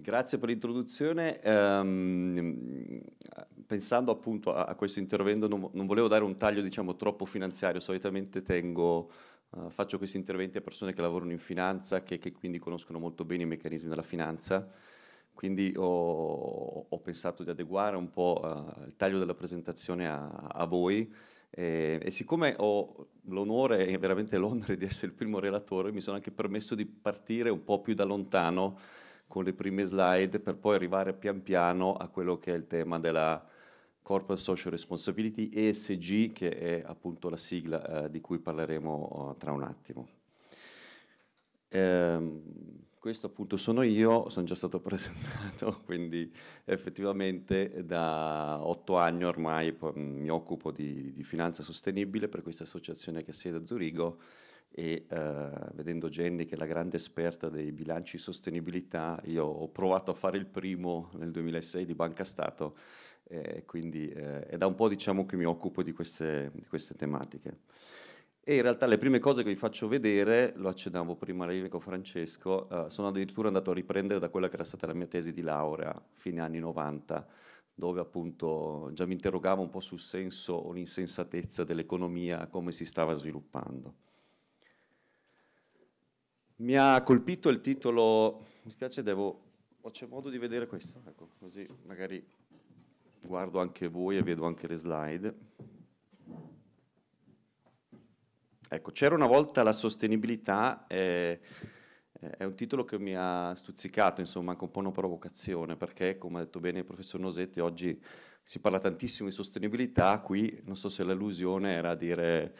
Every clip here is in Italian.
grazie per l'introduzione. Um, pensando appunto a, a questo intervento, non, non, volevo dare un taglio diciamo, troppo finanziario, solitamente tengo, uh, faccio questi interventi a persone che lavorano in finanza, che, che quindi conoscono molto bene i meccanismi della finanza, quindi ho, ho pensato di adeguare un po' uh, il taglio della presentazione a, a voi. Eh, e siccome ho l'onore e veramente l'onore di essere il primo relatore, mi sono anche permesso di partire un po' più da lontano con le prime slide per poi arrivare pian piano a quello che è il tema della Corporate Social Responsibility ESG che è appunto la sigla eh, di cui parleremo eh, tra un attimo. Ehm, questo appunto sono io, sono già stato presentato, quindi effettivamente da otto anni ormai mm, mi occupo di, di finanza sostenibile per questa associazione che ha sede a Zurigo e uh, vedendo Jenny che è la grande esperta dei bilanci di sostenibilità, io ho provato a fare il primo nel 2006 di Banca Stato, eh, quindi eh, è da un po' diciamo che mi occupo di queste, di queste tematiche. E in realtà le prime cose che vi faccio vedere, lo accennavo prima con Francesco, eh, sono addirittura andato a riprendere da quella che era stata la mia tesi di laurea, fine anni 90, dove appunto già mi interrogavo un po' sul senso o l'insensatezza dell'economia, come si stava sviluppando. Mi ha colpito il titolo, mi spiace, devo, o c'è modo di vedere questo? Ecco, così magari guardo anche voi e vedo anche le slide. Ecco, c'era una volta la sostenibilità, eh, eh, è un titolo che mi ha stuzzicato, insomma, anche un po' una provocazione, perché come ha detto bene il professor Nosetti, oggi si parla tantissimo di sostenibilità, qui non so se l'allusione era a dire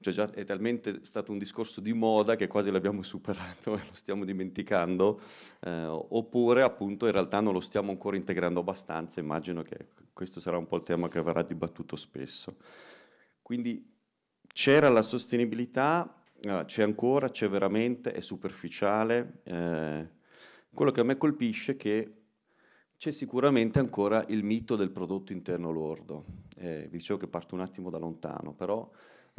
cioè già è talmente stato un discorso di moda che quasi l'abbiamo superato e lo stiamo dimenticando, eh, oppure appunto in realtà non lo stiamo ancora integrando abbastanza, immagino che questo sarà un po' il tema che verrà dibattuto spesso. Quindi c'era la sostenibilità, eh, c'è ancora, c'è veramente, è superficiale. Eh, quello che a me colpisce è che c'è sicuramente ancora il mito del prodotto interno lordo. vi eh, dicevo che parto un attimo da lontano, però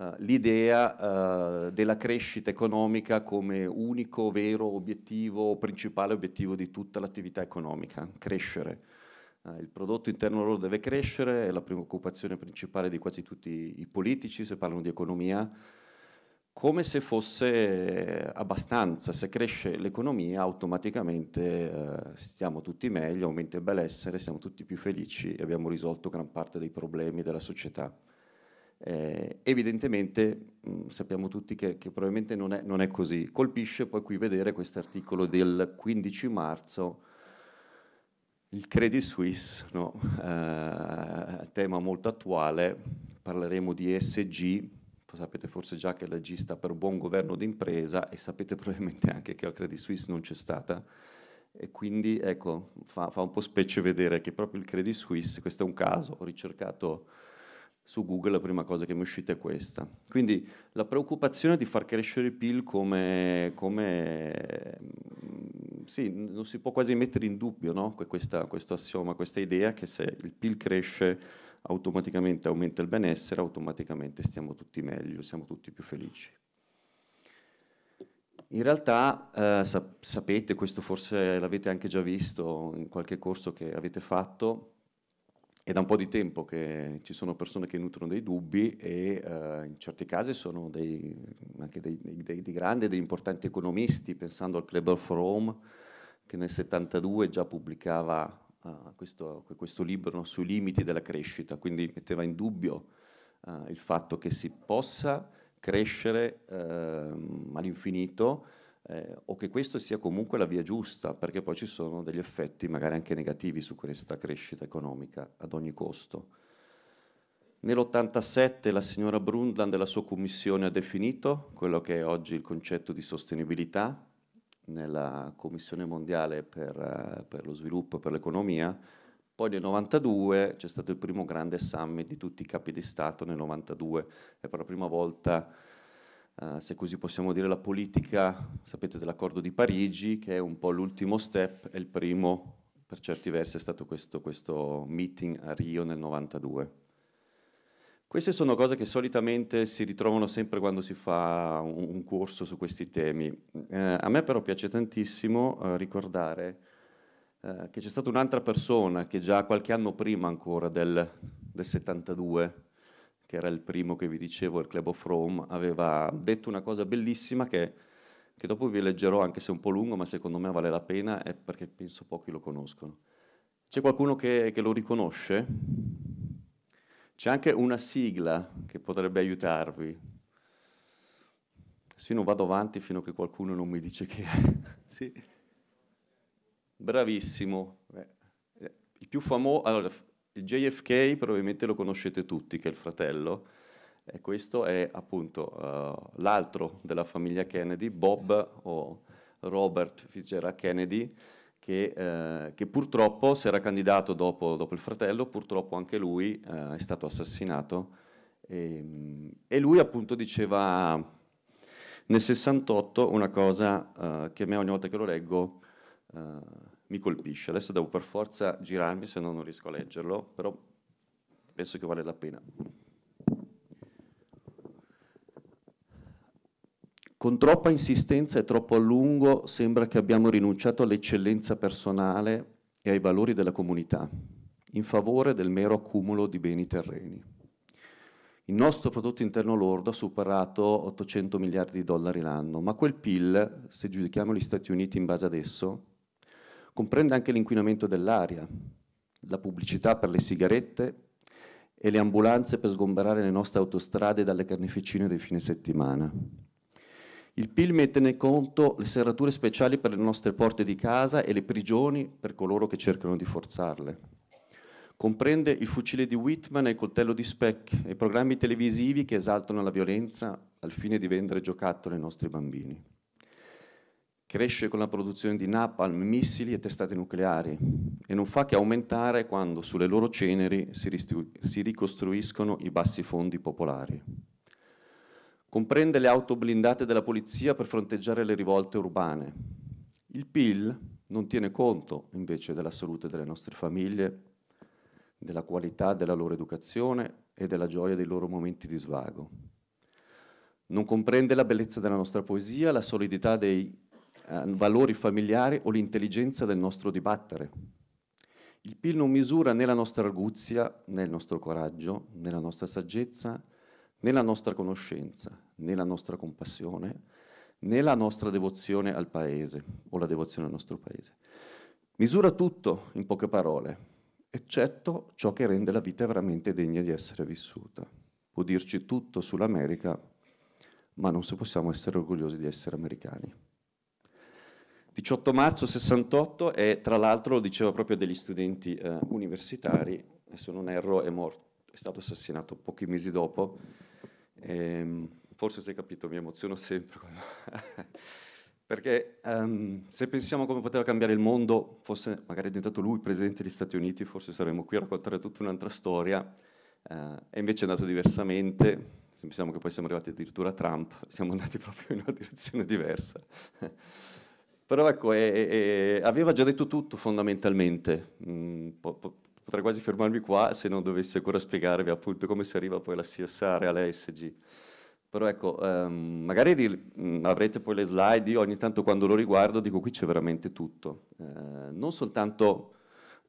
eh, l'idea uh, della crescita economica come unico, vero obiettivo, principale obiettivo di tutta l'attività economica, crescere. Uh, il prodotto interno loro deve crescere, è la preoccupazione principale di quasi tutti i politici se parlano di economia, come se fosse abbastanza, se cresce l'economia automaticamente eh, stiamo tutti meglio, aumenta il benessere, siamo tutti più felici e abbiamo risolto gran parte dei problemi della società. Eh, evidentemente mh, mm, sappiamo tutti che, che probabilmente non è, non è, così. Colpisce poi qui vedere questo articolo del 15 marzo, il Credit Suisse, no? eh, tema molto attuale, parleremo di SG, sapete forse già che la G sta per buon governo d'impresa e sapete probabilmente anche che al Credit Suisse non c'è stata. E quindi ecco, fa, fa un po' specie vedere che proprio il Credit Suisse, questo è un caso, ho ricercato su Google la prima cosa che mi è uscita è questa. Quindi la preoccupazione di far crescere il PIL come, come sì, non si può quasi mettere in dubbio no? questa, questo assioma, questa idea che se il PIL cresce automaticamente aumenta il benessere, automaticamente stiamo tutti meglio, siamo tutti più felici. In realtà eh, sapete, questo forse l'avete anche già visto in qualche corso che avete fatto, è da un po' di tempo che ci sono persone che nutrono dei dubbi e eh, in certi casi sono dei, anche dei, dei, dei grandi e degli importanti economisti, pensando al Club of Rome, che nel 72 già pubblicava uh, questo, questo, libro no, sui limiti della crescita, quindi metteva in dubbio uh, il fatto che si possa crescere uh, all'infinito eh, o che questa sia comunque la via giusta, perché poi ci sono degli effetti magari anche negativi su questa crescita economica ad ogni costo. Nell'87 la signora Brundtland e la sua commissione ha definito quello che è oggi il concetto di sostenibilità nella Commissione Mondiale per, eh, per lo Sviluppo e per l'Economia. Poi nel 92 c'è stato il primo grande summit di tutti i capi di Stato, nel 92 è per la prima volta eh, se così possiamo dire, la politica, sapete, dell'accordo di Parigi, che è un po' l'ultimo step e il primo, per certi versi, è stato questo, questo meeting a Rio nel 92. Queste sono cose che solitamente si ritrovano sempre quando si fa un, un corso su questi temi. Eh, a me però piace tantissimo eh, ricordare eh, che c'è stata un'altra persona che già qualche anno prima ancora del, del 72 che era il primo che vi dicevo, il Club of Rome, aveva detto una cosa bellissima che, che dopo vi leggerò, anche se è un po' lungo, ma secondo me vale la pena, è perché penso pochi lo conoscono. C'è qualcuno che, che lo riconosce? C'è anche una sigla che potrebbe aiutarvi. Se io non vado avanti fino a che qualcuno non mi dice che... sì. Bravissimo. Eh, il più famoso... Allora, il JFK probabilmente lo conoscete tutti, che è il fratello, e questo è appunto uh, l'altro della famiglia Kennedy, Bob o Robert Fitzgerald Kennedy, che, eh, che, purtroppo si era candidato dopo, dopo il fratello, purtroppo anche lui eh, è stato assassinato. E, ehm, e, lui appunto diceva nel 68 una cosa eh, che a me ogni volta che lo leggo eh, mi colpisce. Adesso devo per forza girarmi, se no non riesco a leggerlo, però penso che vale la pena. Con troppa insistenza e troppo a lungo sembra che abbiamo rinunciato all'eccellenza personale e ai valori della comunità, in favore del mero accumulo di beni terreni. Il nostro prodotto interno lordo ha superato 800 miliardi di dollari l'anno, ma quel PIL, se giudichiamo gli Stati Uniti in base ad esso, comprende anche l'inquinamento dell'aria, la pubblicità per le sigarette e le ambulanze per sgomberare le nostre autostrade dalle carneficine del fine settimana. Il PIL mette in conto le serrature speciali per le nostre porte di casa e le prigioni per coloro che cercano di forzarle. Comprende il fucile di Whitman e il coltello di Speck e programmi televisivi che esaltano la violenza al fine di vendere giocattoli ai nostri bambini cresce con la produzione di napalm, missili e testate nucleari e non fa che aumentare quando sulle loro ceneri si, si ricostruiscono i bassi fondi popolari. Comprende le auto blindate della polizia per fronteggiare le rivolte urbane. Il PIL non tiene conto invece della salute delle nostre famiglie, della qualità della loro educazione e della gioia dei loro momenti di svago. Non comprende la bellezza della nostra poesia, la solidità dei eh, valori familiari o l'intelligenza del nostro dibattere. Il PIL non misura né la nostra arguzia, né il nostro coraggio, né la nostra saggezza, né la nostra conoscenza, né la nostra compassione, né la nostra devozione al paese o la devozione al nostro paese. Misura tutto, in poche parole, eccetto ciò che rende la vita veramente degna di essere vissuta. Può dirci tutto sull'America, ma non se possiamo essere orgogliosi di essere americani. 18 marzo 68 e tra l'altro lo dicevo proprio degli studenti eh, universitari, e se non erro è morto, è stato assassinato pochi mesi dopo. E, ehm, forse si è capito, mi emoziono sempre. Perché um, se pensiamo come poteva cambiare il mondo, fosse magari diventato lui presidente degli Stati Uniti, forse saremmo qui a raccontare tutta un'altra storia. Uh, e invece è andato diversamente, se pensiamo che poi siamo arrivati addirittura a Trump, siamo andati proprio in una direzione diversa. Però ecco, eh, eh, aveva già detto tutto fondamentalmente. Mm, potrei quasi fermarmi qua se non dovessi ancora spiegarvi appunto come si arriva poi alla CSR alla SG. Però ecco, ehm, magari ri- mh, mm, avrete poi le slide, io ogni tanto quando lo riguardo dico qui c'è veramente tutto. Eh, non soltanto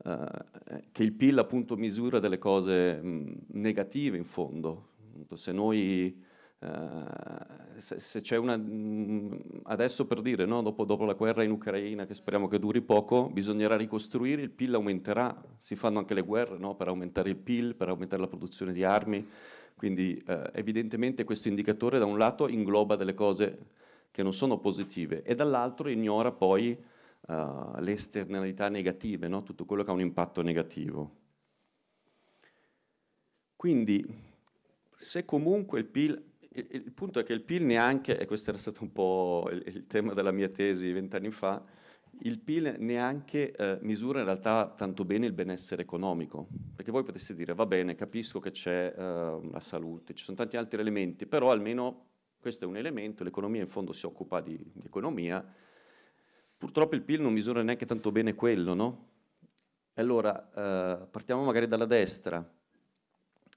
eh, che il PIL appunto misura delle cose mh, mm, negative in fondo. Se noi eh, se, se, c'è una mm, adesso per dire no? dopo, dopo, la guerra in Ucraina che speriamo che duri poco bisognerà ricostruire il PIL aumenterà si fanno anche le guerre no? per aumentare il PIL per aumentare la produzione di armi quindi uh, evidentemente questo indicatore da un lato ingloba delle cose che non sono positive e dall'altro ignora poi uh, le esternalità negative no? tutto quello che ha un impatto negativo quindi se comunque il PIL il, il, punto è che il PIL neanche, e questo era stato un po' il, il tema della mia tesi vent'anni fa, il PIL neanche eh, misura in realtà tanto bene il benessere economico, perché voi poteste dire va bene, capisco che c'è eh, la salute, ci sono tanti altri elementi, però almeno questo è un elemento, l'economia in fondo si occupa di, di economia, purtroppo il PIL non misura neanche tanto bene quello, no? Allora, eh, partiamo magari dalla destra.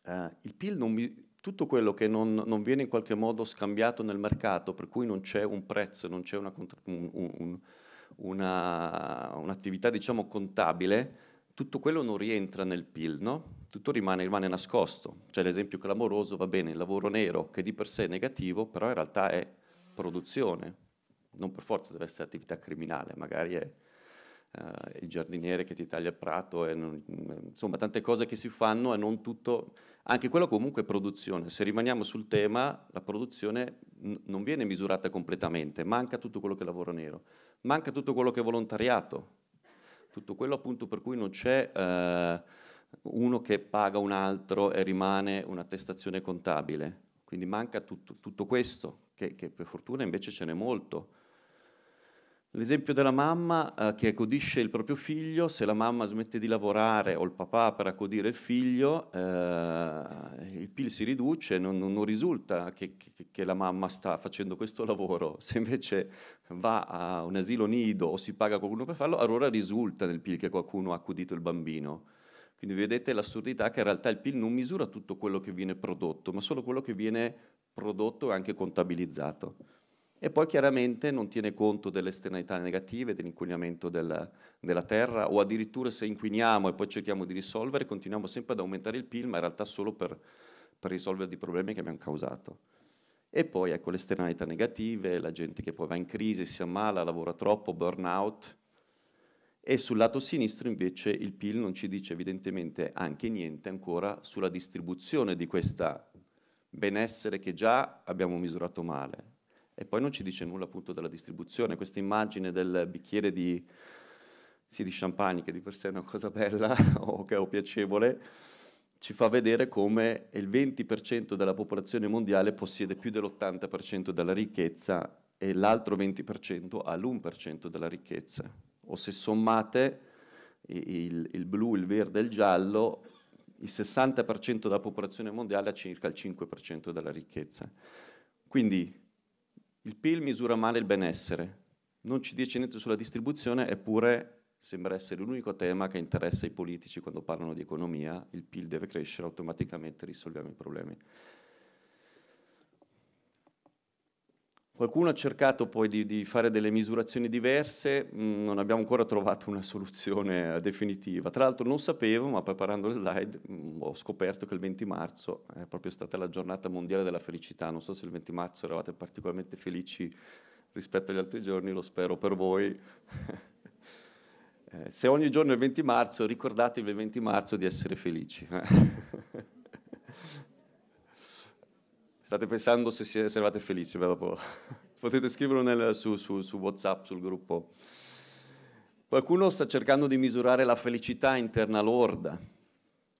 Eh, il PIL non, mi tutto quello che non, non, viene in qualche modo scambiato nel mercato, per cui non c'è un prezzo, non c'è una, un, un, una, un'attività diciamo contabile, tutto quello non rientra nel PIL, no? tutto rimane, rimane, nascosto. C'è l'esempio clamoroso, va bene, il lavoro nero che di per sé è negativo, però in realtà è produzione, non per forza deve essere attività criminale, magari è eh, il giardiniere che ti taglia il prato, e insomma tante cose che si fanno e non tutto anche quello comunque è produzione, se rimaniamo sul tema la produzione non viene misurata completamente, manca tutto quello che è lavoro nero, manca tutto quello che è volontariato, tutto quello appunto per cui non c'è eh, uno che paga un altro e rimane un'attestazione contabile, quindi manca tutto, tutto questo, che, che per fortuna invece ce n'è molto L'esempio della mamma eh, che accudisce il proprio figlio, se la mamma smette di lavorare o il papà per accudire il figlio, eh, il PIL si riduce, non, non risulta che, che, che, la mamma sta facendo questo lavoro, se invece va a un asilo nido o si paga qualcuno per farlo, allora risulta nel PIL che qualcuno ha accudito il bambino. Quindi vedete l'assurdità che in realtà il PIL non misura tutto quello che viene prodotto, ma solo quello che viene prodotto e anche contabilizzato e poi chiaramente non tiene conto delle esternalità negative, dell'inquinamento del, della terra o addirittura se inquiniamo e poi cerchiamo di risolvere continuiamo sempre ad aumentare il PIL ma in realtà solo per, per risolvere i problemi che abbiamo causato. E poi ecco le esternalità negative, la gente che poi va in crisi, si ammala, lavora troppo, burnout. E sul lato sinistro invece il PIL non ci dice evidentemente anche niente ancora sulla distribuzione di questo benessere che già abbiamo misurato male. E poi non ci dice nulla appunto della distribuzione, questa immagine del bicchiere di, sì, di champagne, che di per sé è una cosa bella o che è piacevole, ci fa vedere come il 20% della popolazione mondiale possiede più dell'80% della ricchezza e l'altro 20% ha l'1% della ricchezza. O se sommate il, il blu, il verde e il giallo, il 60% della popolazione mondiale ha circa il 5% della ricchezza. Quindi il PIL misura male il benessere, non ci dice niente sulla distribuzione, eppure sembra essere l'unico tema che interessa i politici quando parlano di economia, il PIL deve crescere, automaticamente risolviamo i problemi. Qualcuno ha cercato poi di, di fare delle misurazioni diverse, mm, non abbiamo ancora trovato una soluzione definitiva. Tra l'altro non sapevo, ma preparando le slide mm, ho scoperto che il 20 marzo è proprio stata la giornata mondiale della felicità. Non so se il 20 marzo eravate particolarmente felici rispetto agli altri giorni, lo spero per voi. Eh, se ogni giorno è il 20 marzo, ricordatevi il 20 marzo di essere felici. Eh. State pensando se siete, eravate felici, però potete scriverlo nel, su, su, su WhatsApp, sul gruppo. Qualcuno sta cercando di misurare la felicità interna lorda,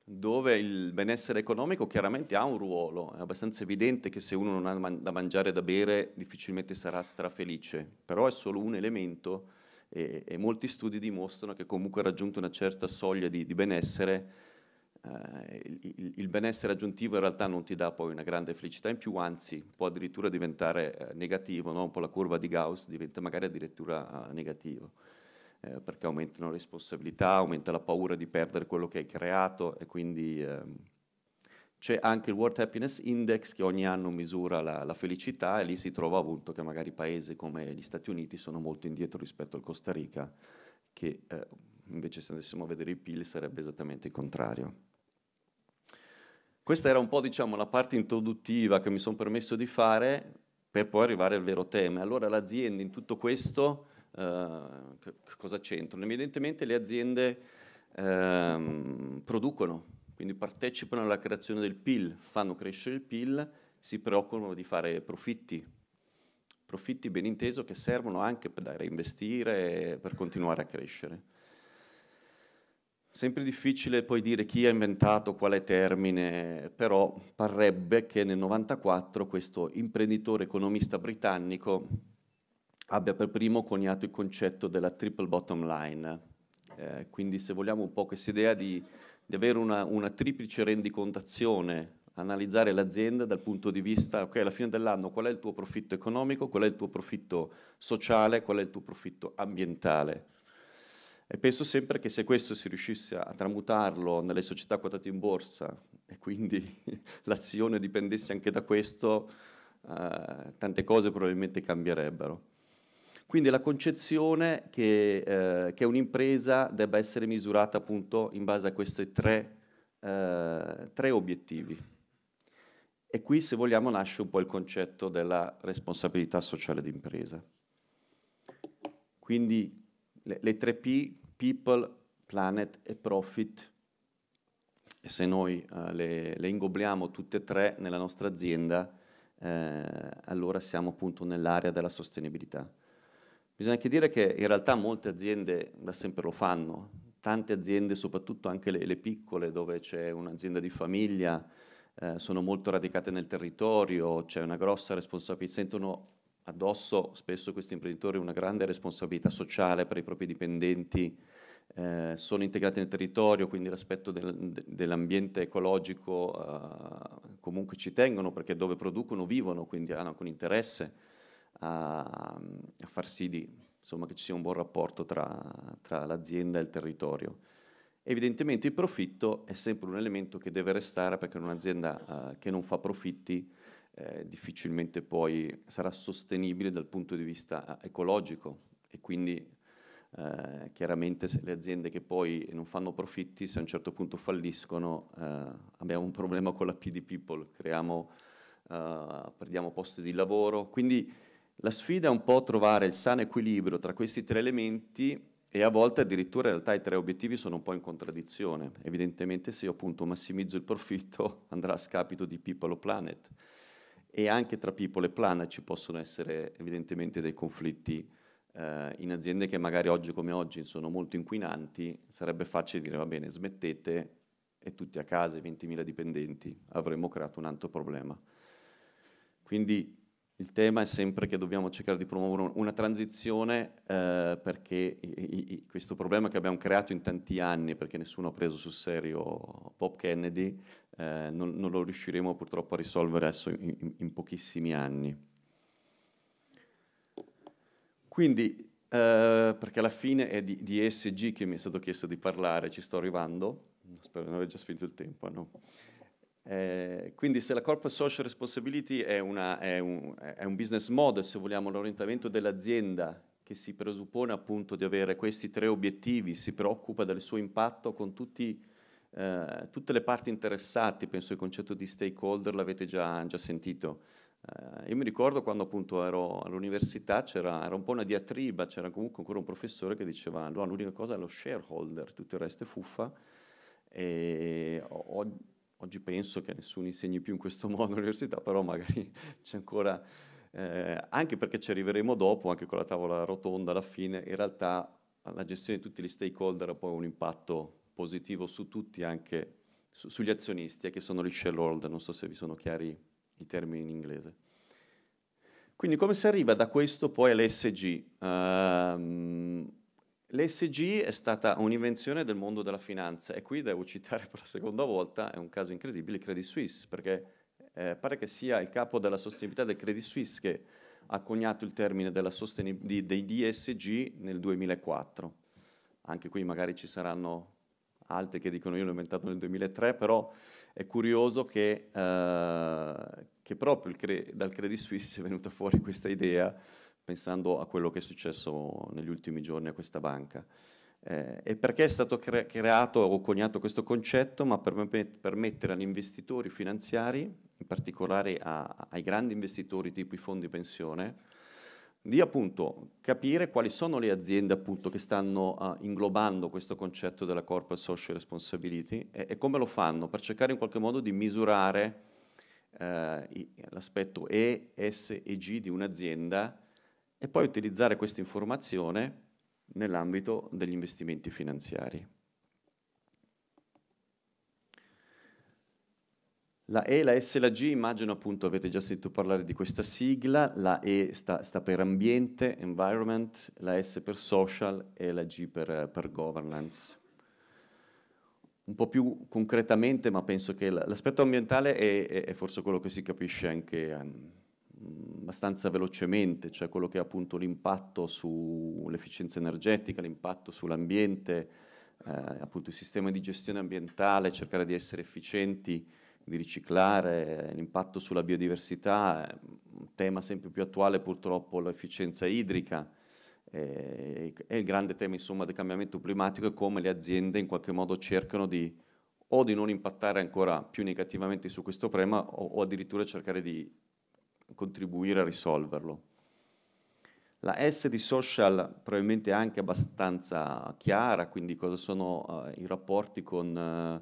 dove il benessere economico chiaramente ha un ruolo, è abbastanza evidente che se uno non ha man- da mangiare e da bere difficilmente sarà strafelice, però è solo un elemento e, e molti studi dimostrano che comunque raggiunto una certa soglia di, di benessere eh, il, il, benessere aggiuntivo in realtà non ti dà poi una grande felicità in più, anzi può addirittura diventare eh, negativo, no? un po' la curva di Gauss diventa magari addirittura eh, negativo, eh, perché aumentano le responsabilità, aumenta la paura di perdere quello che hai creato e quindi ehm, c'è anche il World Happiness Index che ogni anno misura la, la felicità e lì si trova appunto che magari paesi come gli Stati Uniti sono molto indietro rispetto al Costa Rica che eh, invece se andessimo a vedere i PIL sarebbe esattamente il contrario. Questa era un po' diciamo la parte introduttiva che mi sono permesso di fare per poi arrivare al vero tema. Allora l'azienda in tutto questo eh, cosa c'entrano? Evidentemente le aziende eh, producono, quindi partecipano alla creazione del PIL, fanno crescere il PIL, si preoccupano di fare profitti, profitti ben inteso che servono anche per reinvestire e per continuare a crescere. Sempre difficile poi dire chi ha inventato quale termine, però parrebbe che nel 94 questo imprenditore economista britannico abbia per primo coniato il concetto della triple bottom line. Eh, quindi se vogliamo un po' questa idea di, di avere una, una, triplice rendicontazione, analizzare l'azienda dal punto di vista, ok, alla fine dell'anno qual è il tuo profitto economico, qual è il tuo profitto sociale, qual è il tuo profitto ambientale. E penso sempre che se questo si riuscisse a tramutarlo nelle società quotate in borsa e quindi l'azione dipendesse anche da questo, eh, tante cose probabilmente cambierebbero. Quindi la concezione che, eh, che, un'impresa debba essere misurata appunto in base a questi tre, eh, tre obiettivi. E qui, se vogliamo, nasce un po' il concetto della responsabilità sociale d'impresa. Quindi le, le tre P, People, Planet e Profit, e se noi eh, le, le, ingobliamo tutte e tre nella nostra azienda, eh, allora siamo appunto nell'area della sostenibilità. Bisogna anche dire che in realtà molte aziende da sempre lo fanno, tante aziende, soprattutto anche le, le piccole, dove c'è un'azienda di famiglia, eh, sono molto radicate nel territorio, c'è una grossa responsabilità, sentono addosso spesso questi imprenditori una grande responsabilità sociale per i propri dipendenti, eh, sono integrati nel territorio, quindi l'aspetto del, dell'ambiente ecologico eh, comunque ci tengono perché dove producono vivono, quindi hanno anche un interesse a, a far sì di, insomma, che ci sia un buon rapporto tra, tra l'azienda e il territorio. Evidentemente il profitto è sempre un elemento che deve restare perché un'azienda eh, che non fa profitti eh, difficilmente poi sarà sostenibile dal punto di vista eh, ecologico e quindi eh, chiaramente le aziende che poi non fanno profitti, se a un certo punto falliscono, eh, abbiamo un problema con la PD People, creiamo, eh, perdiamo posti di lavoro. Quindi la sfida è un po' trovare il sano equilibrio tra questi tre elementi e a volte addirittura in realtà i tre obiettivi sono un po' in contraddizione. Evidentemente se io appunto massimizzo il profitto andrà a scapito di People o Planet e anche tra people e plana ci possono essere evidentemente dei conflitti eh, in aziende che magari oggi come oggi sono molto inquinanti, sarebbe facile dire va bene smettete e tutti a casa, 20.000 dipendenti, avremmo creato un altro problema. Quindi il tema è sempre che dobbiamo cercare di promuovere una transizione eh, perché i, i, questo problema che abbiamo creato in tanti anni, perché nessuno ha preso sul serio Pop Kennedy, eh, non, non, lo riusciremo purtroppo a risolvere adesso in, in pochissimi anni. Quindi, eh, perché alla fine è di, di ESG che mi è stato chiesto di parlare, ci sto arrivando, spero di non aver già finito il tempo, no? Eh, quindi se la corporate social responsibility è, una, è, un, è, un, business model, se vogliamo, l'orientamento dell'azienda che si presuppone appunto di avere questi tre obiettivi, si preoccupa del suo impatto con tutti, eh, tutte le parti interessate, penso il concetto di stakeholder l'avete già, già sentito. Eh, io mi ricordo quando appunto ero all'università c'era era un po' una diatriba, c'era comunque ancora un professore che diceva no, l'unica cosa è lo shareholder, tutto il resto è fuffa. E ho, Oggi penso che nessuno insegni più in questo modo all'università, però magari c'è ancora, eh, anche perché ci arriveremo dopo, anche con la tavola rotonda alla fine, in realtà la gestione di tutti gli stakeholder ha poi un impatto positivo su tutti, anche su, sugli azionisti, che sono gli shareholder, non so se vi sono chiari i termini in inglese. Quindi come si arriva da questo poi all'SG? Um, ehm, L'ESG è stata un'invenzione del mondo della finanza e qui devo citare per la seconda volta, è un caso incredibile, Credit Suisse, perché eh, pare che sia il capo della sostenibilità del Credit Suisse che ha coniato il termine della sostenib- di, dei DSG nel 2004. Anche qui magari ci saranno altri che dicono io l'ho inventato nel 2003, però è curioso che, eh, che proprio cre- dal Credit Suisse è venuta fuori questa idea pensando a quello che è successo negli ultimi giorni a questa banca. Eh, e perché è stato cre- creato o coniato questo concetto? Ma per permettere agli investitori finanziari, in particolare a, ai grandi investitori tipo i fondi pensione, di appunto capire quali sono le aziende appunto che stanno uh, inglobando questo concetto della corporate social responsibility e, e, come lo fanno per cercare in qualche modo di misurare uh, l'aspetto E, S e G di un'azienda e poi utilizzare questa informazione nell'ambito degli investimenti finanziari. La E, la S e la G, immagino appunto avete già sentito parlare di questa sigla, la E sta, sta per ambiente, environment, la S per social e la G per, per governance. Un po' più concretamente, ma penso che l'aspetto ambientale è, è, è, forse quello che si capisce anche um, abbastanza velocemente, cioè quello che è appunto l'impatto sull'efficienza energetica, l'impatto sull'ambiente, eh, appunto il sistema di gestione ambientale, cercare di essere efficienti, di riciclare, l'impatto sulla biodiversità, eh, un tema sempre più attuale purtroppo l'efficienza idrica è eh, il grande tema insomma del cambiamento climatico e come le aziende in qualche modo cercano di o di non impattare ancora più negativamente su questo problema o, o addirittura cercare di contribuire a risolverlo. La S di social probabilmente è anche abbastanza chiara, quindi cosa sono eh, i rapporti con, eh,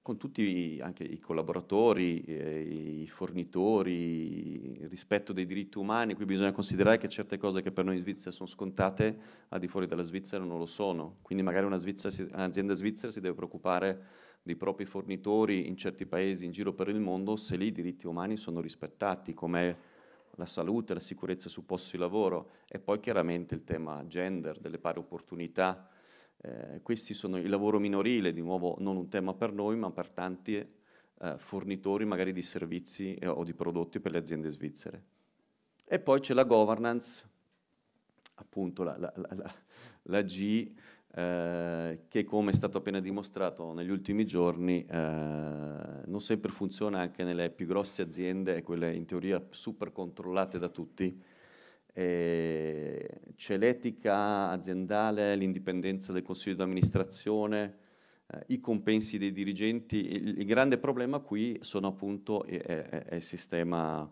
con tutti anche i collaboratori, eh, i fornitori, il rispetto dei diritti umani, qui bisogna considerare che certe cose che per noi in Svizzera sono scontate, al di fuori della Svizzera non lo sono, quindi magari una, Svizzera, un'azienda svizzera si deve preoccupare dei propri fornitori in certi paesi in giro per il mondo se lì i diritti umani sono rispettati, come la salute, la sicurezza sul posto di lavoro e poi chiaramente il tema gender, delle pari opportunità. Eh, questi sono il lavoro minorile, di nuovo non un tema per noi, ma per tanti eh, fornitori magari di servizi eh, o di prodotti per le aziende svizzere. E poi c'è la governance, appunto la, la, la, la G eh, che come è stato appena dimostrato negli ultimi giorni eh, non sempre funziona anche nelle più grosse aziende, quelle in teoria super controllate da tutti. Eh, c'è l'etica aziendale, l'indipendenza del consiglio di amministrazione, eh, i compensi dei dirigenti. Il, il, grande problema qui sono appunto è, è, il sistema,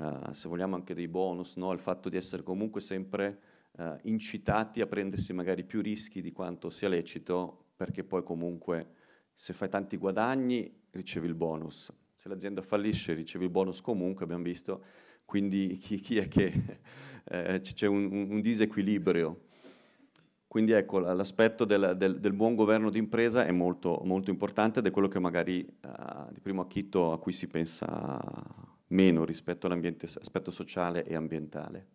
eh, se vogliamo anche dei bonus, no? il fatto di essere comunque sempre eh, incitati a prendersi magari più rischi di quanto sia lecito, perché poi comunque se fai tanti guadagni ricevi il bonus, se l'azienda fallisce ricevi il bonus comunque, abbiamo visto, quindi chi, chi è che eh, c'è un, un, disequilibrio. Quindi ecco, l'aspetto del, del, del, buon governo d'impresa è molto, molto importante ed è quello che magari eh, di primo acchito a cui si pensa meno rispetto all'aspetto sociale e ambientale.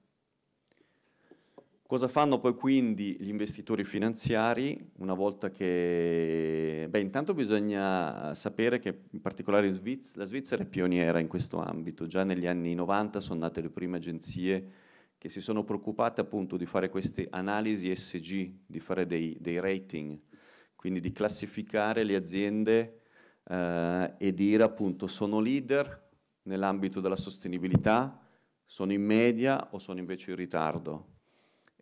Cosa fanno poi quindi gli investitori finanziari? Una volta che... Beh, intanto bisogna sapere che in particolare Sviz la Svizzera è pioniera in questo ambito. Già negli anni 90 sono nate le prime agenzie che si sono preoccupate appunto di fare queste analisi SG, di fare dei, dei rating, quindi di classificare le aziende eh, e dire appunto sono leader nell'ambito della sostenibilità, sono in media o sono invece in ritardo.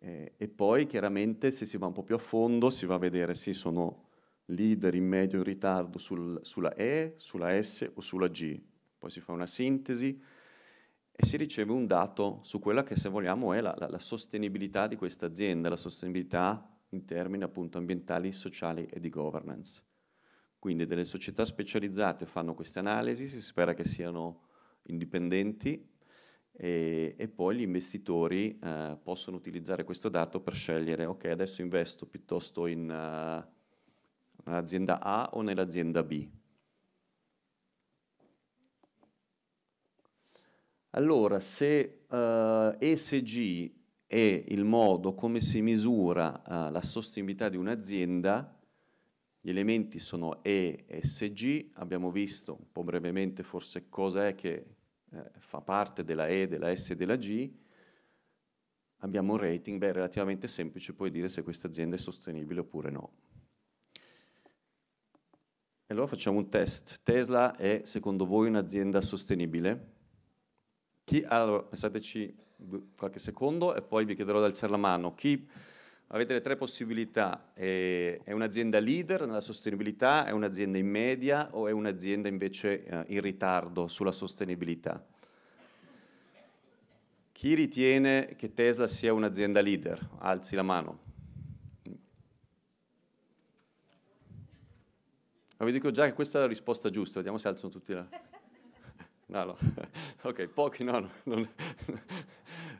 Eh, e poi chiaramente se si va un po' più a fondo si va a vedere se sono leader in medio in ritardo sul, sulla E, sulla S o sulla G. Poi si fa una sintesi e si riceve un dato su quella che se vogliamo è la, la, la sostenibilità di questa azienda, la sostenibilità in termini appunto ambientali, sociali e di governance. Quindi delle società specializzate fanno queste analisi, si spera che siano indipendenti e, e poi gli investitori eh, possono utilizzare questo dato per scegliere, ok, adesso investo piuttosto in, uh, eh, nell'azienda A o nell'azienda B. Allora, se uh, eh, ESG è il modo come si misura uh, la sostenibilità di un'azienda, gli elementi sono ESG, abbiamo visto un po' brevemente forse cosa è che, eh, fa parte della E, della S e della G, abbiamo un rating, beh, relativamente semplice, puoi dire se questa azienda è sostenibile oppure no. E allora facciamo un test. Tesla è secondo voi un'azienda sostenibile? Chi, allora, pensateci qualche secondo e poi vi chiederò di alzare la mano. Chi avete le tre possibilità, è un'azienda leader nella sostenibilità, è un'azienda in media o è un'azienda invece eh, in ritardo sulla sostenibilità. Chi ritiene che Tesla sia un'azienda leader? Alzi la mano. Ma vi dico già che questa è la risposta giusta, vediamo se alzano tutti la... mano. No, no. ok, pochi no, no non...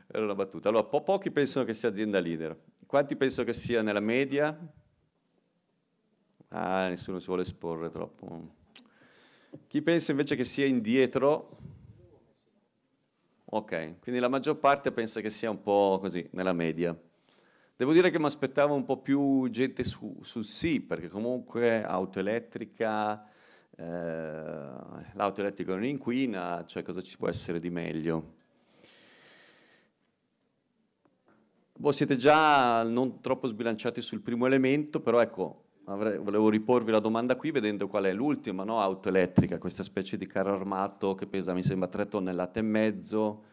era una battuta. Allora, po- pochi pensano che sia azienda leader. Quanti pensano che sia nella media? Ah, nessuno si vuole esporre troppo. Chi pensa invece che sia indietro? Ok, quindi la maggior parte pensa che sia un po' così, nella media. Devo dire che mi aspettavo un po' più gente su, sul sì, perché comunque auto elettrica, eh, l'auto elettrica non inquina, cioè cosa ci può essere di meglio? Voi siete già non troppo sbilanciati sul primo elemento, però ecco, avrei, volevo riporvi la domanda qui vedendo qual è l'ultima no? auto elettrica, questa specie di carro armato che pesa, mi sembra, 3 tonnellate e mezzo,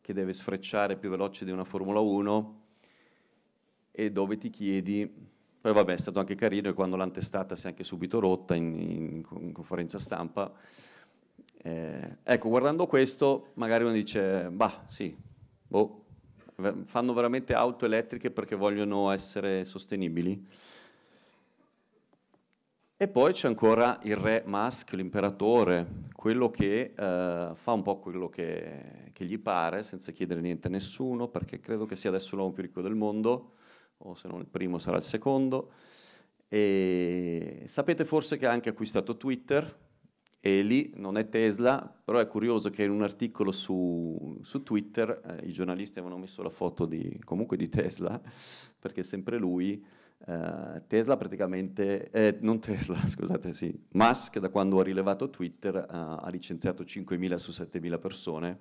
che deve sfrecciare più veloce di una Formula 1 e dove ti chiedi poi vabbè è stato anche carino e quando l'antestata si è anche subito rotta in, in, in conferenza stampa. Eh, ecco, guardando questo magari uno dice, bah sì, boh, fanno veramente auto elettriche perché vogliono essere sostenibili. E poi c'è ancora il re Musk, l'imperatore, quello che eh, fa un po' quello che, che, gli pare senza chiedere niente a nessuno, perché credo che sia adesso l'uomo più ricco del mondo, o se non il primo sarà il secondo. E sapete forse che ha anche acquistato Twitter e lì non è Tesla, però è curioso che in un articolo su, su Twitter eh, i giornalisti avevano messo la foto di, comunque di Tesla, perché è sempre lui, eh, Tesla praticamente, eh, non Tesla, scusate, sì, Musk da quando ha rilevato Twitter ha licenziato 5.000 su 7.000 persone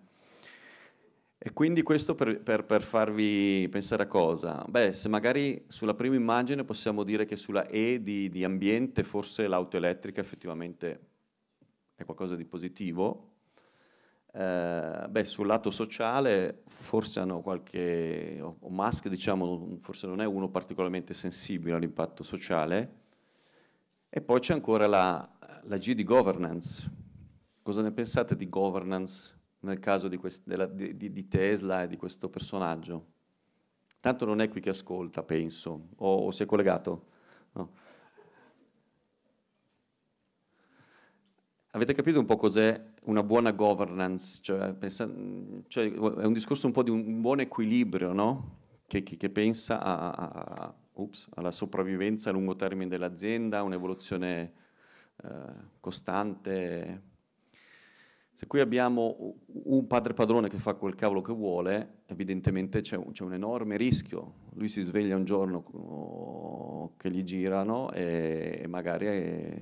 e quindi questo per, per, per, farvi pensare a cosa? Beh, se magari sulla prima immagine possiamo dire che sulla E di, di ambiente forse l'auto elettrica effettivamente è qualcosa di positivo, eh, beh, sul lato sociale forse hanno qualche, o, o Musk diciamo, forse non è uno particolarmente sensibile all'impatto sociale, e poi c'è ancora la, la G di governance. Cosa ne pensate di governance? nel caso di, quest- della, di, di, Tesla e di questo personaggio. Tanto non è qui che ascolta, penso, o, o si è collegato. No. Avete capito un po' cos'è una buona governance? Cioè, pensa, cioè, è un discorso un po' di un buon equilibrio, no? che, che, che, pensa a, a, ups, alla sopravvivenza a lungo termine dell'azienda, un'evoluzione eh, costante, se qui abbiamo un padre padrone che fa quel cavolo che vuole, evidentemente c'è un, c'è un enorme rischio. Lui si sveglia un giorno oh, che gli girano e, e magari... È,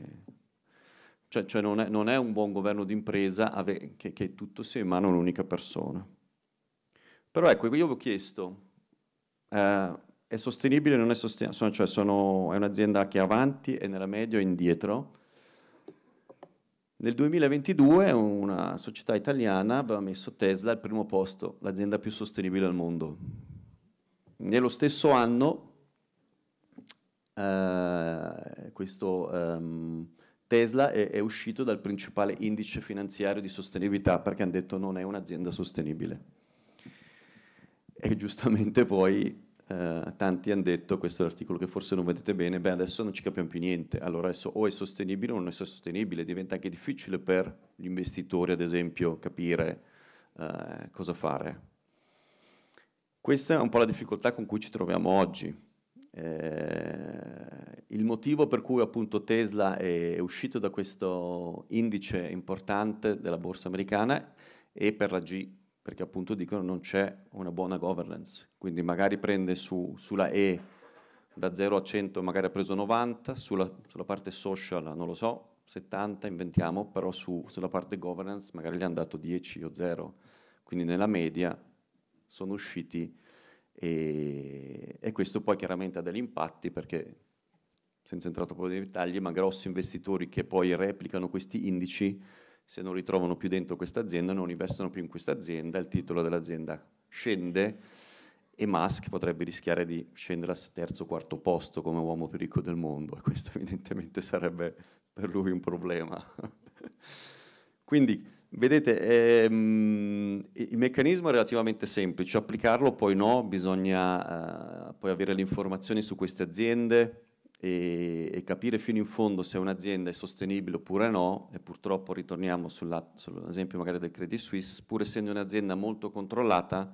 cioè, cioè non, è, non, è, un buon governo d'impresa ave, che, che, tutto sia in mano a un'unica persona. Però ecco, io vi ho chiesto, eh, è sostenibile o non è sostenibile? Cioè sono, è un'azienda che è avanti e nella media è indietro? Nel 2022 una società italiana aveva messo Tesla al primo posto, l'azienda più sostenibile al mondo. Nello stesso anno eh, questo ehm, Tesla è, è, uscito dal principale indice finanziario di sostenibilità perché hanno detto non è un'azienda sostenibile. E giustamente poi eh, tanti hanno detto, questo è l'articolo che forse non vedete bene, beh adesso non ci capiamo più niente, allora adesso o è sostenibile o non è sostenibile, diventa anche difficile per gli investitori ad esempio capire eh, cosa fare. Questa è un po' la difficoltà con cui ci troviamo oggi. Eh, il motivo per cui appunto Tesla è uscito da questo indice importante della borsa americana è per la G perché appunto dicono non c'è una buona governance, quindi magari prende su, sulla E da 0 a 100 magari ha preso 90, sulla, sulla parte social non lo so, 70 inventiamo, però su, sulla parte governance magari gli hanno dato 10 o 0, quindi nella media sono usciti e, e questo poi chiaramente ha degli impatti perché senza entrare troppo nei dettagli, ma grossi investitori che poi replicano questi indici se non ritrovano più dentro questa azienda, non investono più in questa azienda, il titolo dell'azienda scende e Musk potrebbe rischiare di scendere al terzo o quarto posto come uomo più ricco del mondo e questo evidentemente sarebbe per lui un problema. Quindi vedete, ehm, il meccanismo è relativamente semplice, applicarlo poi no, bisogna eh, poi avere le informazioni su queste aziende, e, e, capire fino in fondo se un'azienda è sostenibile oppure no, e purtroppo ritorniamo sull'esempio magari del Credit Suisse, pur essendo un'azienda molto controllata,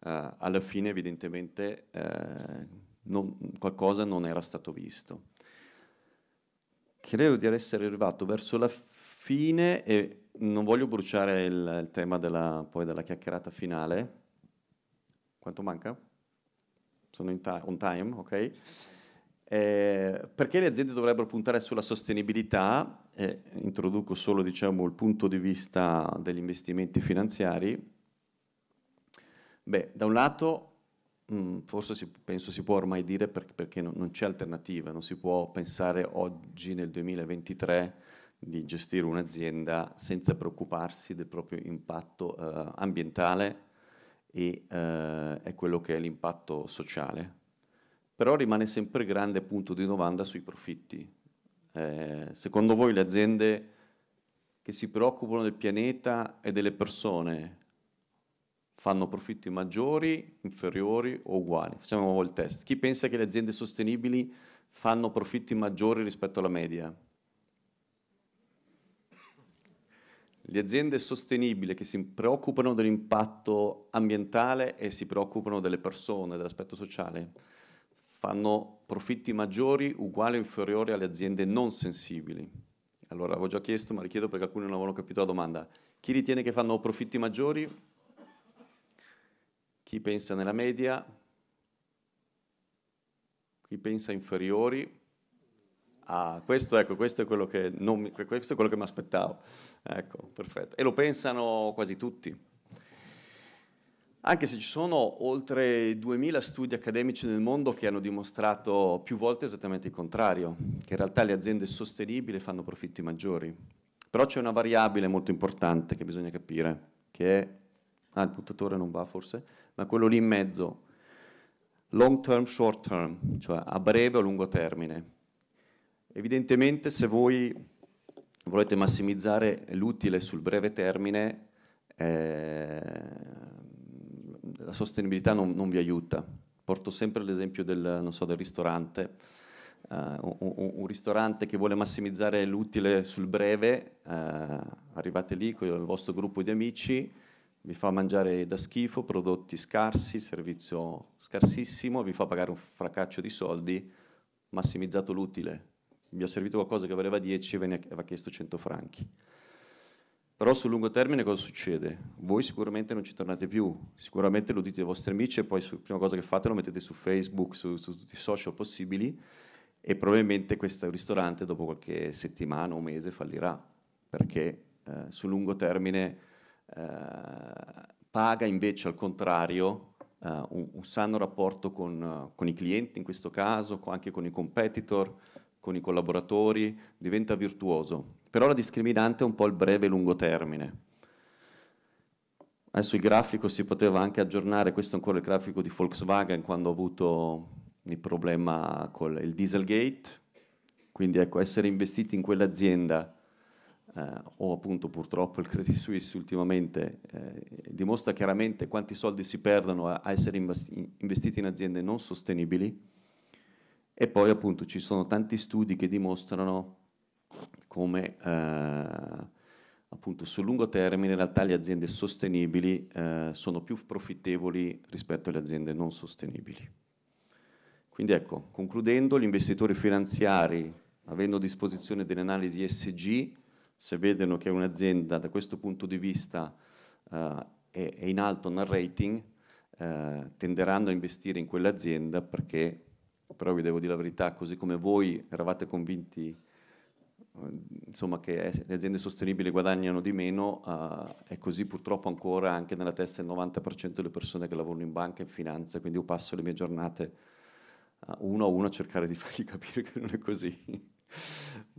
eh, alla fine evidentemente eh, non, qualcosa non era stato visto. Credo di essere arrivato verso la fine e non voglio bruciare il, il tema della, poi della chiacchierata finale. Quanto manca? Sono in ta- on time, ok? Eh, perché le aziende dovrebbero puntare sulla sostenibilità? Eh, introduco solo diciamo, il punto di vista degli investimenti finanziari. Beh, da un lato, mh, mm, forse si, penso si può ormai dire per, perché non, non c'è alternativa, non si può pensare oggi nel 2023 di gestire un'azienda senza preoccuparsi del proprio impatto eh, ambientale e eh, è quello che è l'impatto sociale però rimane sempre grande punto di domanda sui profitti. Eh, secondo voi le aziende che si preoccupano del pianeta e delle persone fanno profitti maggiori, inferiori o uguali? Facciamo un nuovo il test. Chi pensa che le aziende sostenibili fanno profitti maggiori rispetto alla media? le aziende sostenibili che si preoccupano dell'impatto ambientale e si preoccupano delle persone, dell'aspetto sociale, fanno profitti maggiori uguali o inferiori alle aziende non sensibili. Allora avevo già chiesto, ma richiedo perché alcuni non avevano capito la domanda. Chi ritiene che fanno profitti maggiori? Chi pensa nella media? Chi pensa inferiori? Ah, questo, ecco, questo è quello che, mi aspettavo. Ecco, perfetto. E lo pensano quasi tutti anche se ci sono oltre 2000 studi accademici nel mondo che hanno dimostrato più volte esattamente il contrario, che in realtà le aziende sostenibili fanno profitti maggiori. Però c'è una variabile molto importante che bisogna capire, che è, ah il puntatore non va forse, ma quello lì in mezzo, long term, short term, cioè a breve o lungo termine. Evidentemente se voi volete massimizzare l'utile sul breve termine, eh, la sostenibilità non, non vi aiuta. Porto sempre l'esempio del, so, del ristorante. Uh, eh, un, un, ristorante che vuole massimizzare l'utile sul breve, uh, arrivate lì con il vostro gruppo di amici, vi fa mangiare da schifo, prodotti scarsi, servizio scarsissimo, vi fa pagare un fracaccio di soldi, massimizzato l'utile. Vi ha servito qualcosa che valeva 10 e ve ne chiesto 100 franchi. Però sul lungo termine cosa succede? Voi sicuramente non ci tornate più, sicuramente lo dite ai vostri amici e poi la prima cosa che fate lo mettete su Facebook, su, su tutti i social possibili e probabilmente questo ristorante dopo qualche settimana o mese fallirà perché eh, sul lungo termine eh, paga invece al contrario eh, un, un, sano rapporto con, con, i clienti in questo caso, anche con i competitor, con i collaboratori, diventa virtuoso. Però la discriminante è un po' il breve e lungo termine. Adesso il grafico si poteva anche aggiornare, questo è ancora il grafico di Volkswagen quando ha avuto il problema con il Dieselgate, quindi ecco, essere investiti in quell'azienda eh, o appunto purtroppo il Credit Suisse ultimamente eh, dimostra chiaramente quanti soldi si perdono a essere investiti in aziende non sostenibili e poi appunto ci sono tanti studi che dimostrano come eh, appunto sul lungo termine in realtà le aziende sostenibili eh, sono più profittevoli rispetto alle aziende non sostenibili. Quindi ecco, concludendo, gli investitori finanziari, avendo a disposizione delle analisi ESG, se vedono che un'azienda da questo punto di vista eh, è, è, in alto nel rating, eh, tenderanno a investire in quell'azienda perché, però vi devo dire la verità, così come voi eravate convinti insomma, che le aziende sostenibili guadagnano di meno, uh, è così purtroppo ancora anche nella testa del 90% delle persone che lavorano in banca e in finanza, quindi io passo le mie giornate uh, uno a uno a cercare di fargli capire che non è così.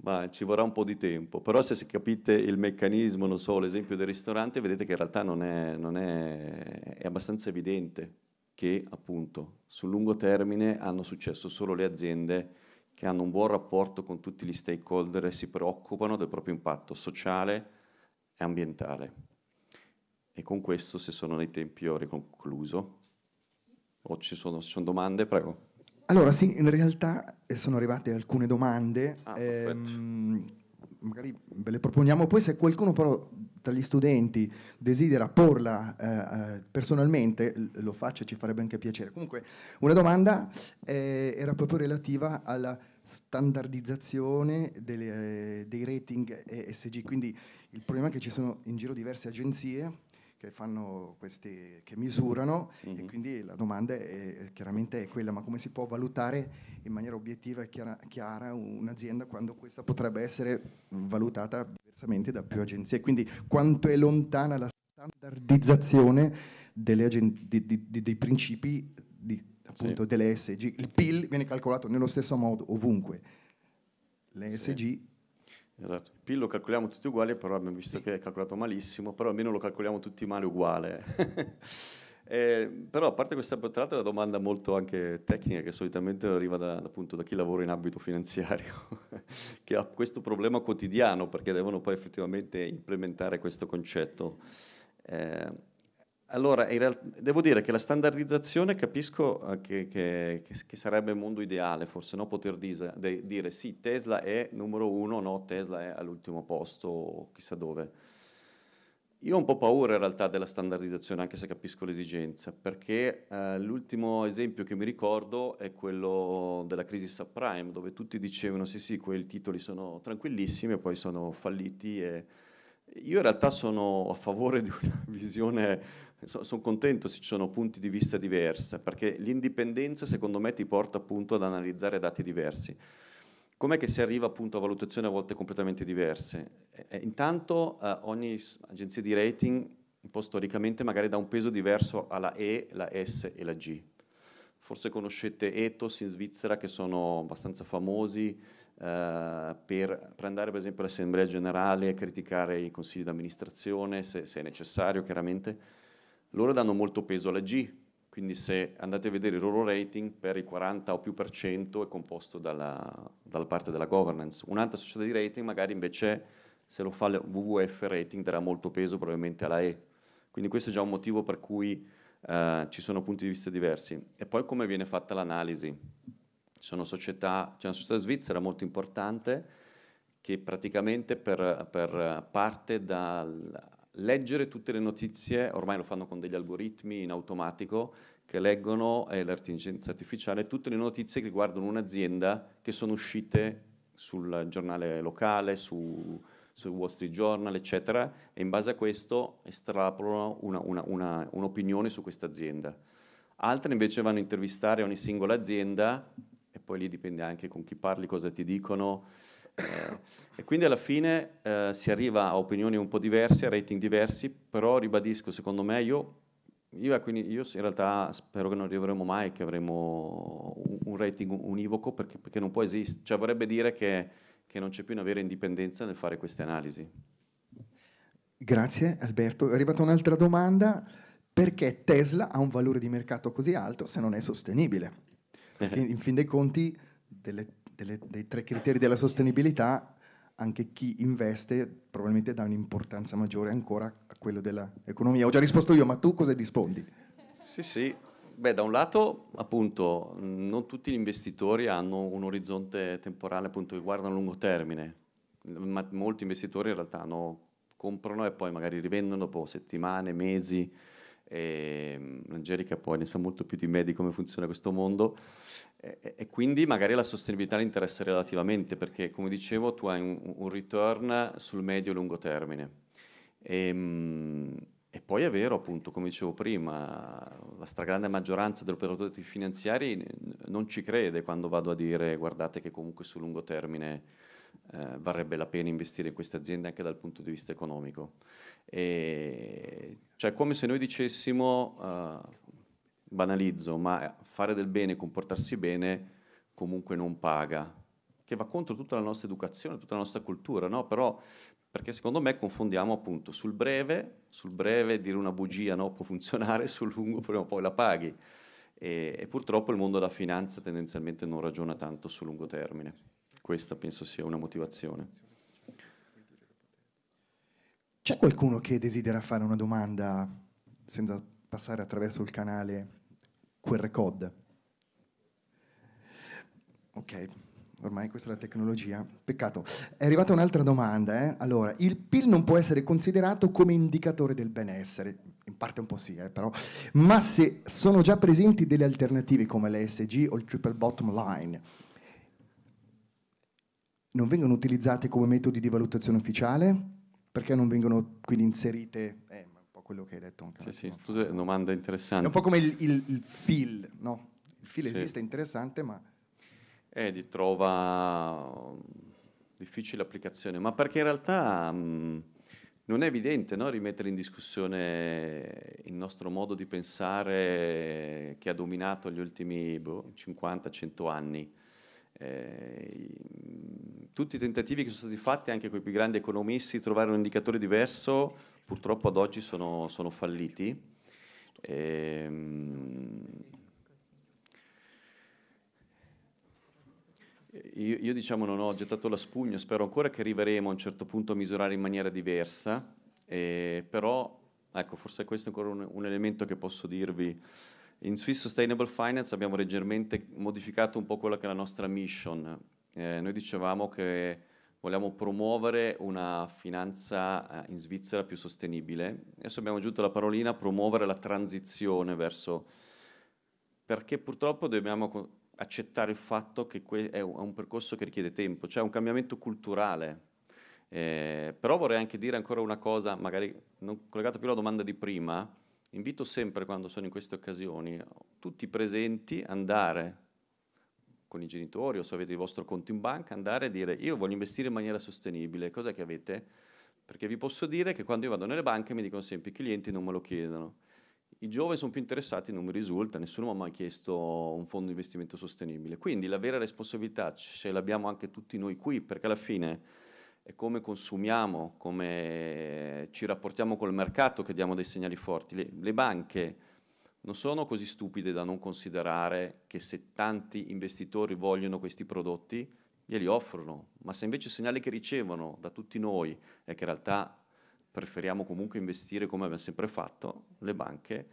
Ma ci vorrà un po' di tempo, però se capite il meccanismo, non so, l'esempio del ristorante, vedete che in realtà non è, non è, è abbastanza evidente che appunto sul lungo termine hanno successo solo le aziende che hanno un buon rapporto con tutti gli stakeholder e si preoccupano del proprio impatto sociale e ambientale. E con questo, se sono nei tempi, ho riconcluso. O ci sono, ci sono domande, prego. Allora, sì, in realtà eh, sono arrivate alcune domande. Ah, ehm, magari ve le proponiamo. Poi se qualcuno però tra gli studenti desidera porla eh, eh personalmente, lo faccia, ci farebbe anche piacere. Comunque, una domanda eh, era proprio relativa alla standardizzazione delle, eh, dei rating ESG, quindi il problema è che ci sono in giro diverse agenzie che, fanno questi, che misurano mm-hmm. e mhm. quindi la domanda è, chiaramente è quella, ma come si può valutare in maniera obiettiva e chiara, chiara un'azienda quando questa potrebbe essere valutata diversamente da più agenzie? Quindi quanto è lontana la standardizzazione agen- di, di, di, dei principi appunto sì. delle SG? Il PIL viene calcolato nello stesso modo ovunque, le sì. SG Esatto, il PIL lo calcoliamo tutti uguali, però abbiamo visto sì. che è calcolato malissimo, però almeno lo calcoliamo tutti male uguale. eh, però a parte questa tra la domanda molto anche tecnica che solitamente arriva da, appunto, da chi lavora in ambito finanziario, che ha questo problema quotidiano perché devono poi effettivamente implementare questo concetto. Eh, allora, realtà, devo dire che la standardizzazione capisco eh, che, che, che sarebbe il mondo ideale, forse no? poter disa, de, dire sì, Tesla è numero uno, no, Tesla è all'ultimo posto, chissà dove. Io ho un po' paura in realtà della standardizzazione, anche se capisco l'esigenza, perché eh, l'ultimo esempio che mi ricordo è quello della crisi subprime, dove tutti dicevano sì sì, quei titoli sono tranquillissimi e poi sono falliti e io in realtà sono a favore di una visione, sono contento se ci sono punti di vista diversi, perché l'indipendenza secondo me ti porta appunto ad analizzare dati diversi. Com'è che si arriva appunto a valutazioni a volte completamente diverse? E, intanto eh, ogni agenzia di rating un po' storicamente magari dà un peso diverso alla E, la S e la G. Forse conoscete Ethos in Svizzera che sono abbastanza famosi, eh, per, per, andare per esempio all'Assemblea Generale, e criticare i consigli di amministrazione se, se è necessario chiaramente, loro danno molto peso alla G, quindi se andate a vedere il loro rating per il 40 o più per cento è composto dalla, dalla parte della governance. Un'altra società di rating magari invece se lo fa il WWF rating darà molto peso probabilmente alla E. Quindi questo è già un motivo per cui eh, ci sono punti di vista diversi. E poi come viene fatta l'analisi? società, c'è una società svizzera molto importante che praticamente per, per parte dal leggere tutte le notizie, ormai lo fanno con degli algoritmi in automatico, che leggono, e eh, l'intelligenza artificiale, tutte le notizie che riguardano un'azienda che sono uscite sul giornale locale, su, su Wall Street Journal, eccetera, e in base a questo estrapolano un'opinione su questa azienda. Altre invece vanno a intervistare ogni singola azienda e poi lì dipende anche con chi parli, cosa ti dicono. Eh, e quindi alla fine eh, si arriva a opinioni un po' diverse, a rating diversi, però ribadisco, secondo me io, io, eh, quindi, io in realtà spero che non arriveremo mai che avremo un, rating univoco perché, perché, non può esistere, cioè vorrebbe dire che, che non c'è più una vera indipendenza nel fare queste analisi. Grazie Alberto. È arrivata un'altra domanda. Perché Tesla ha un valore di mercato così alto se non è sostenibile? in, in fin dei conti, delle, delle, dei tre criteri della sostenibilità, anche chi investe probabilmente dà un'importanza maggiore ancora a quello dell'economia. Ho già risposto io, ma tu cosa rispondi? Sì, sì. Beh, da un lato, appunto, non tutti gli investitori hanno un orizzonte temporale appunto, che guardano a lungo termine, ma molti investitori in realtà no, comprano e poi magari rivendono dopo settimane, mesi. E, ehm, Angelica poi ne sa molto più di me di come funziona questo mondo e, e quindi magari la sostenibilità le interessa relativamente perché come dicevo tu hai un, un return sul medio e lungo termine. E, ehm, e poi è vero, appunto, come dicevo prima, la stragrande maggioranza degli operatori finanziari non ci crede quando vado a dire guardate che comunque sul lungo termine eh, varrebbe la pena investire in queste aziende anche dal punto di vista economico. E, cioè è come se noi dicessimo, eh, banalizzo, ma fare del bene, comportarsi bene comunque non paga, che va contro tutta la nostra educazione, tutta la nostra cultura, no? Però perché secondo me confondiamo appunto sul breve, sul breve dire una bugia no, può funzionare, sul lungo prima o poi la paghi. E, e purtroppo il mondo della finanza tendenzialmente non ragiona tanto sul lungo termine. Questa penso sia una motivazione. C'è qualcuno che desidera fare una domanda senza passare attraverso il canale QR code? Ok, ormai questa è la tecnologia. Peccato. È arrivata un'altra domanda. Eh? Allora, il PIL non può essere considerato come indicatore del benessere, in parte un po' sì, eh, però, ma se sono già presenti delle alternative come l'ESG o il triple bottom line, non vengono utilizzate come metodi di valutazione ufficiale? Perché non vengono quindi inserite? Eh, un po' quello che hai detto anche. Sì, sì, scusa, domanda interessante. È un po' come il, il, il feel, no? Il feel sì. esiste, è interessante, ma... Eh, di trova mm, difficile applicazione, ma perché in realtà mh, mm, non è evidente no? rimettere in discussione il nostro modo di pensare che ha dominato gli ultimi boh, 50-100 anni eh, tutti i tentativi che sono stati fatti anche con i più grandi economisti di trovare un indicatore diverso purtroppo ad oggi sono, sono falliti. Eh, io, io, diciamo non ho gettato la spugna, spero ancora che arriveremo a un certo punto a misurare in maniera diversa, eh, però ecco, forse questo è ancora un, un elemento che posso dirvi in Swiss Sustainable Finance abbiamo leggermente modificato un po' quella che è la nostra mission. Eh, noi dicevamo che vogliamo promuovere una finanza eh, in Svizzera più sostenibile. Adesso abbiamo aggiunto la parolina promuovere la transizione verso... perché purtroppo dobbiamo accettare il fatto che è un percorso che richiede tempo, cioè un cambiamento culturale. Eh, però vorrei anche dire ancora una cosa, magari non collegata più alla domanda di prima, invito sempre quando sono in queste occasioni tutti i presenti ad andare con i genitori o se avete il vostro conto in banca, andare e dire io voglio investire in maniera sostenibile, cosa che avete? Perché vi posso dire che quando io vado nelle banche mi dicono sempre i clienti non me lo chiedono. I giovani sono più interessati, non mi risulta, nessuno mi ha mai chiesto un fondo di investimento sostenibile. Quindi la vera responsabilità ce l'abbiamo anche tutti noi qui, perché alla fine e come consumiamo, come ci rapportiamo col mercato che diamo dei segnali forti. Le, le banche non sono così stupide da non considerare che se tanti investitori vogliono questi prodotti, glieli offrono, ma se invece il segnale che ricevono da tutti noi è che in realtà preferiamo comunque investire come abbiamo sempre fatto, le banche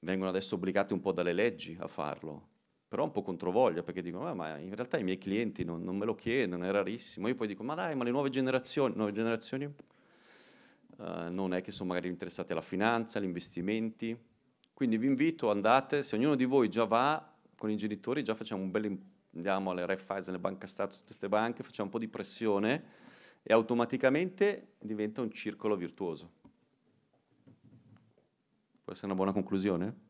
vengono adesso obbligate un po' dalle leggi a farlo, però un po' controvoglia perché dicono eh, ma in realtà i miei clienti non, non, me lo chiedono, è rarissimo. Io poi dico ma dai, ma le nuove generazioni, nuove generazioni uh, non è che sono magari interessate alla finanza, agli investimenti. Quindi vi invito, andate, se ognuno di voi già va con i genitori, già facciamo un bel, andiamo alle Raiffeisen, alle Banca Stato, tutte queste banche, facciamo un po' di pressione e automaticamente diventa un circolo virtuoso. Può essere una buona conclusione?